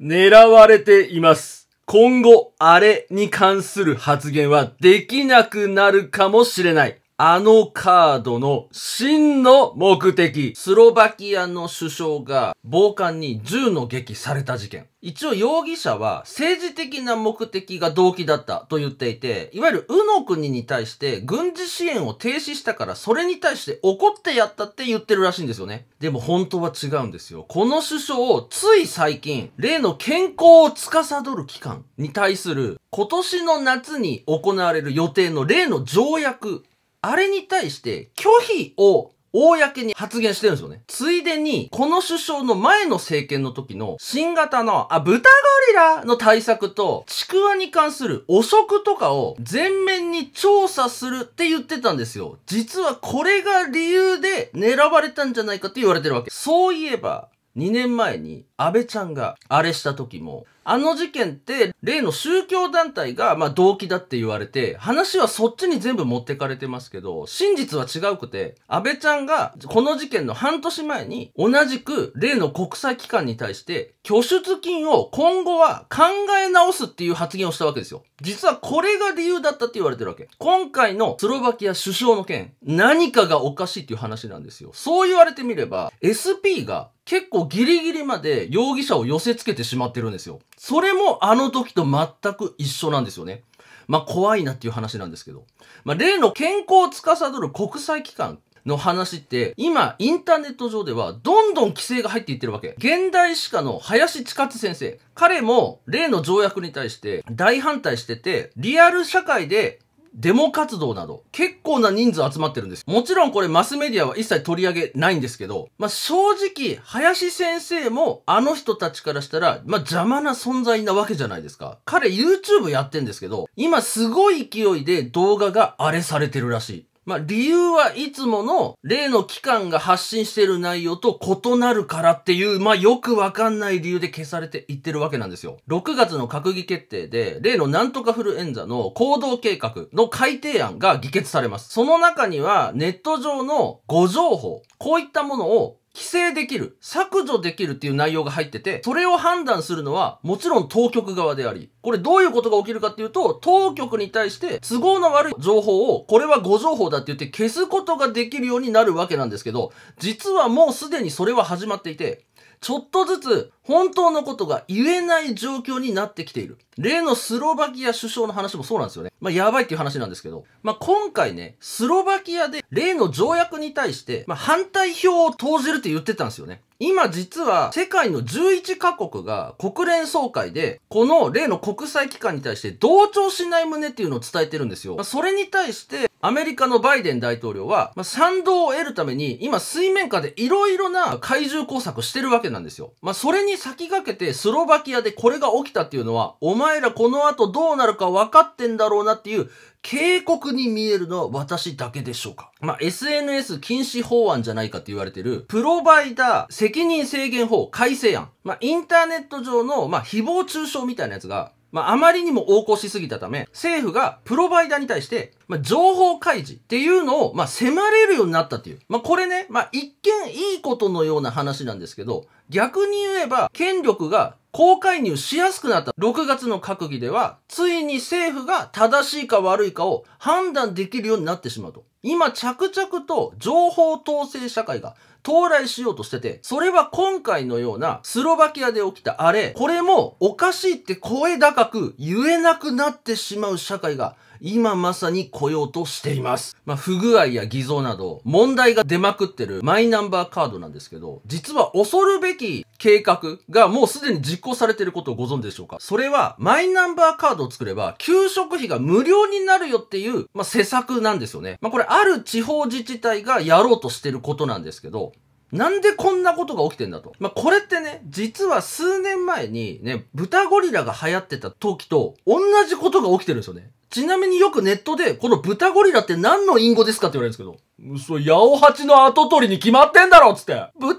狙われています。今後、あれに関する発言はできなくなるかもしれない。あのカードの真の目的、スロバキアの首相が暴漢に銃の撃された事件。一応容疑者は政治的な目的が動機だったと言っていて、いわゆる右の国に対して軍事支援を停止したからそれに対して怒ってやったって言ってるらしいんですよね。でも本当は違うんですよ。この首相をつい最近、例の健康を司る機関に対する今年の夏に行われる予定の例の条約あれに対して拒否を公に発言してるんですよね。ついでに、この首相の前の政権の時の新型の、あ、豚ゴリラの対策と、ちくわに関する汚職とかを全面に調査するって言ってたんですよ。実はこれが理由で狙われたんじゃないかって言われてるわけ。そういえば、2年前に安倍ちゃんがあれした時も、あの事件って、例の宗教団体が、まあ、動機だって言われて、話はそっちに全部持ってかれてますけど、真実は違うくて、安倍ちゃんが、この事件の半年前に、同じく、例の国際機関に対して、拠出金を今後は考え直すっていう発言をしたわけですよ。実はこれが理由だったって言われてるわけ。今回のスロバキア首相の件、何かがおかしいっていう話なんですよ。そう言われてみれば、SP が結構ギリギリまで容疑者を寄せ付けてしまってるんですよ。それもあの時と全く一緒なんですよね。まあ怖いなっていう話なんですけど。まあ例の健康を司る国際機関の話って、今、インターネット上では、どんどん規制が入っていってるわけ。現代歯科の林千勝先生。彼も、例の条約に対して、大反対してて、リアル社会でデモ活動など、結構な人数集まってるんです。もちろんこれマスメディアは一切取り上げないんですけど、まあ、正直、林先生もあの人たちからしたら、まあ、邪魔な存在なわけじゃないですか。彼 YouTube やってんですけど、今すごい勢いで動画が荒れされてるらしい。まあ、理由はいつもの例の機関が発信している内容と異なるからっていう、まあ、よくわかんない理由で消されていってるわけなんですよ。6月の閣議決定で、例のなんとかフルエンザの行動計画の改定案が議決されます。その中には、ネット上の誤情報、こういったものを規制できる、削除できるっていう内容が入ってて、それを判断するのはもちろん当局側であり、これどういうことが起きるかっていうと、当局に対して都合の悪い情報を、これは誤情報だって言って消すことができるようになるわけなんですけど、実はもうすでにそれは始まっていて、ちょっとずつ本当のことが言えない状況になってきている。例のスロバキア首相の話もそうなんですよね。まあ、やばいっていう話なんですけど、まあ、今回ね、スロバキアで例の条約に対して、まあ、反対票を投じるって言ってたんですよね。今実は世界の11カ国が国連総会でこの例の国際機関に対して同調しない旨っていうのを伝えてるんですよ。まあ、それに対してアメリカのバイデン大統領は、まあ、賛同を得るために今水面下で色々な怪獣工作してるわけなんですよ。まあ、それに先駆けてスロバキアでこれが起きたっていうのはお前前らこの後どうなるか分かってんだろうなっていう警告に見えるのは私だけでしょうかまあ、SNS 禁止法案じゃないかって言われてる、プロバイダー責任制限法改正案。まあ、インターネット上の、まあ、誹謗中傷みたいなやつが、まあ、あまりにも横行しすぎたため、政府がプロバイダーに対して、まあ、情報開示っていうのを、まあ、迫れるようになったっていう。まあ、これね、まあ、一見いいことのような話なんですけど、逆に言えば、権力が高介入しやすくなった6月の閣議では、ついに政府が正しいか悪いかを判断できるようになってしまうと。今着々と情報統制社会が到来しようとしてて、それは今回のようなスロバキアで起きたあれ、これもおかしいって声高く言えなくなってしまう社会が今まさに来ようとしています。まあ、不具合や偽造など問題が出まくってるマイナンバーカードなんですけど、実は恐るべき計画がもうすでに実行されていることをご存知でしょうかそれはマイナンバーカードを作れば給食費が無料になるよっていう、まあ、施策なんですよね。まあ、これある地方自治体がやろうとしてることなんですけど、なんでこんなことが起きてんだと。まあ、これってね、実は数年前にね、豚ゴリラが流行ってた時と同じことが起きてるんですよね。ちなみによくネットで、この豚ゴリラって何の隠語ですかって言われるんですけど、嘘、八尾八の後取りに決まってんだろっつって。豚ゴリ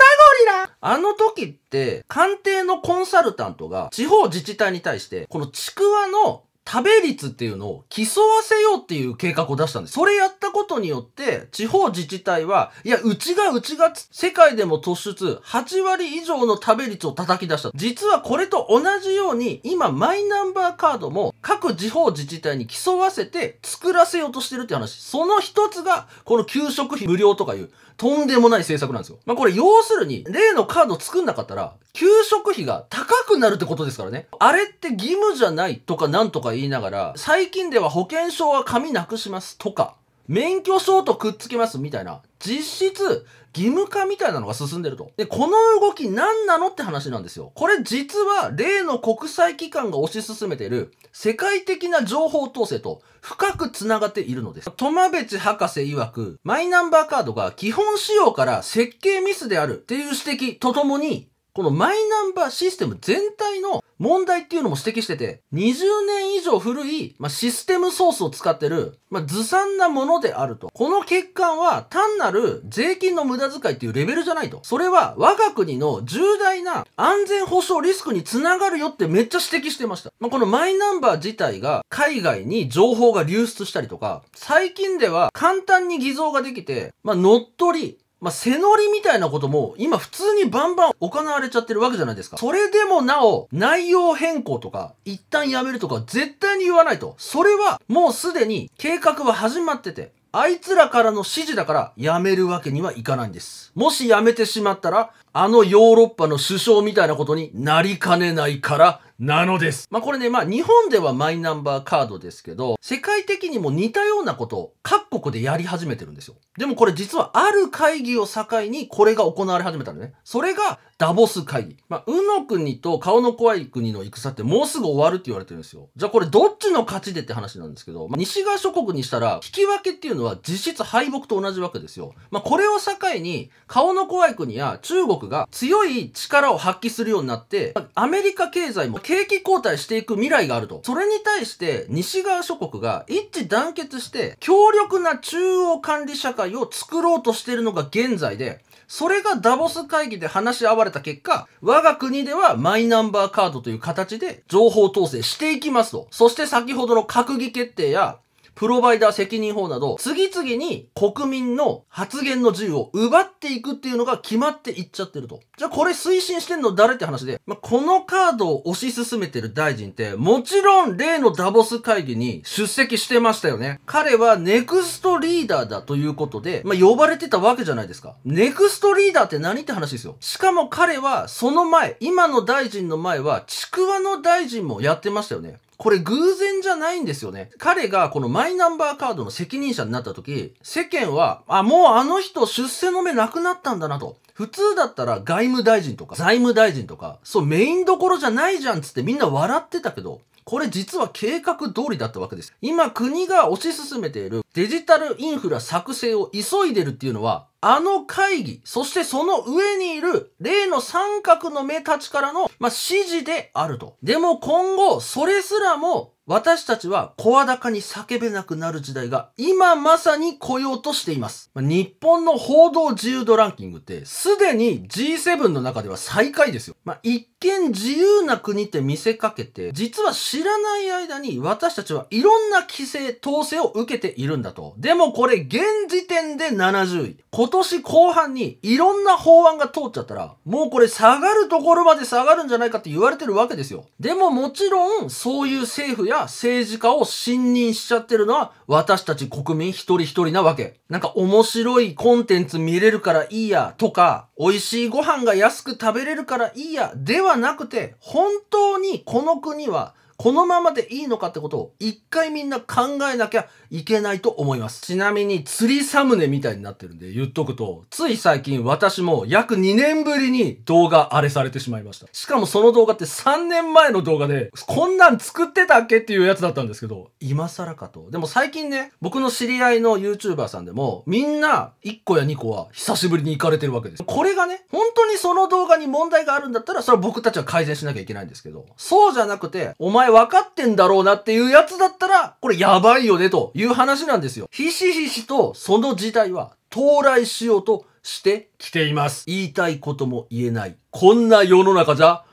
ラあの時って、官邸のコンサルタントが地方自治体に対して、このちくわの食べ率っていうのを競わせようっていう計画を出したんです。それやったことによって、地方自治体は、いや、うちがうちが世界でも突出、8割以上の食べ率を叩き出した。実はこれと同じように、今、マイナンバーカードも各地方自治体に競わせて作らせようとしてるって話。その一つが、この給食費無料とかいう、とんでもない政策なんですよ。まあ、これ要するに、例のカード作んなかったら、給食費が高くなるってことですからね。あれって義務じゃないとかなんとか言いながら、最近では保険証は紙なくしますとか、免許証とくっつけますみたいな、実質義務化みたいなのが進んでると。で、この動き何なのって話なんですよ。これ実は例の国際機関が推し進めている世界的な情報統制と深く繋がっているのです。トマベチ博士曰く、マイナンバーカードが基本仕様から設計ミスであるっていう指摘とともに、このマイナンバーシステム全体の問題っていうのも指摘してて、20年以上古い、まあ、システムソースを使ってる、まあ、ずさんなものであると。この欠陥は単なる税金の無駄遣いっていうレベルじゃないと。それは我が国の重大な安全保障リスクにつながるよってめっちゃ指摘してました。まあ、このマイナンバー自体が海外に情報が流出したりとか、最近では簡単に偽造ができて、ま乗っ取り、まあ、背乗りみたいなことも、今普通にバンバン行われちゃってるわけじゃないですか。それでもなお、内容変更とか、一旦やめるとか、絶対に言わないと。それは、もうすでに、計画は始まってて、あいつらからの指示だからやめるわけにはいかないんです。もしやめてしまったら、あのヨーロッパの首相みたいなことになりかねないからなのです。まあ、これね、まあ、日本ではマイナンバーカードですけど、世界的にも似たようなことを各国でやり始めてるんですよ。でもこれ実はある会議を境にこれが行われ始めたのね。それがダボス会議。まあ、うの国と顔の怖い国の戦ってもうすぐ終わるって言われてるんですよ。じゃあこれどっちの勝ちでって話なんですけど、まあ、西側諸国にしたら、引き分けっていうのは実質敗北と同じわけですよ。まあ、これを境に、顔の怖い国や中国が強い力を発揮するようになって、アメリカ経済も景気後退していく未来があると。それに対して西側諸国が一致団結して強力な中央管理社会を作ろうとしているのが現在で、それがダボス会議で話し合われた結果、我が国ではマイナンバーカードという形で情報統制していきますと。そして先ほどの閣議決定やプロバイダー責任法など、次々に国民の発言の自由を奪っていくっていうのが決まっていっちゃってると。じゃあこれ推進してんの誰って話で、まあ、このカードを推し進めてる大臣って、もちろん例のダボス会議に出席してましたよね。彼はネクストリーダーだということで、まあ、呼ばれてたわけじゃないですか。ネクストリーダーって何って話ですよ。しかも彼は、その前、今の大臣の前は、ちくわの大臣もやってましたよね。これ偶然じゃないんですよね。彼がこのマイナンバーカードの責任者になった時、世間は、あ、もうあの人出世の目なくなったんだなと。普通だったら外務大臣とか財務大臣とか、そうメインどころじゃないじゃんつってみんな笑ってたけど、これ実は計画通りだったわけです。今国が推し進めているデジタルインフラ作成を急いでるっていうのは、あの会議、そしてその上にいる例の三角の目たちからの、まあ、指示であると。でも今後、それすらも私たちは声高に叫べなくなる時代が今まさに来ようとしています。日本の報道自由度ランキングってすでに G7 の中では最下位ですよ。まあ、一見自由な国って見せかけて、実は知らない間に私たちはいろんな規制、統制を受けているんだと。でもこれ現時点で70位。今年後半にいろんな法案が通っちゃったら、もうこれ下がるところまで下がるんじゃないかって言われてるわけですよ。でももちろんそういう政府やや政治家を信任しちゃってるのは私たち国民一人一人なわけ。なんか面白いコンテンツ見れるからいいやとか、美味しいご飯が安く食べれるからいいやではなくて、本当にこの国はこのままでいいのかってことを一回みんな考えなきゃいけないと思います。ちなみに釣りサムネみたいになってるんで言っとくと、つい最近私も約2年ぶりに動画荒れされてしまいました。しかもその動画って3年前の動画で、こんなん作ってたっけっていうやつだったんですけど、今更かと。でも最近ね、僕の知り合いの YouTuber さんでも、みんな1個や2個は久しぶりに行かれてるわけです。これがね、本当にその動画に問題があるんだったら、それは僕たちは改善しなきゃいけないんですけど、そうじゃなくて、お前前分かってんだろうなっていうやつだったら、これやばいよねという話なんですよ。ひしひしとその事態は到来しようとしてきています。言いたいことも言えない。こんな世の中じゃ、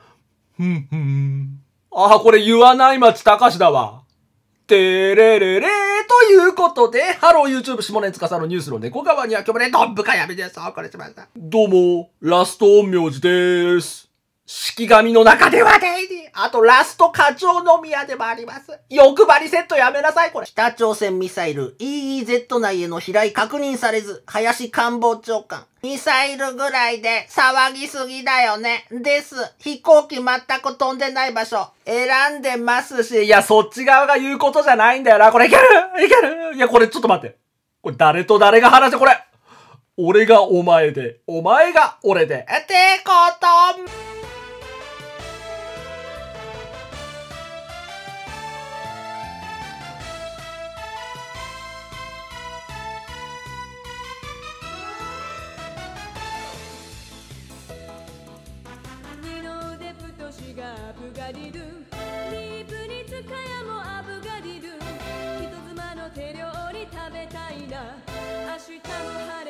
ふんふん。ああ、これ言わない町高しだわ。てれれれということで、ハロー YouTube 下根司のニュースの猫側には今日もね、どんぶかやめです。お送りしました。どうも、ラスト陰陽師です。式神の中ではデイリー。あとラスト課長の宮でもあります。欲張りセットやめなさい、これ。北朝鮮ミサイル EEZ 内への飛来確認されず、林官房長官。ミサイルぐらいで騒ぎすぎだよね。です。飛行機全く飛んでない場所選んでますし、いや、そっち側が言うことじゃないんだよな。これいけるいけるいや、これちょっと待って。これ誰と誰が話して、これ。俺がお前で、お前が俺で。ってことアブガディープに使やもアブガリル人妻の手料理食べたいな明日の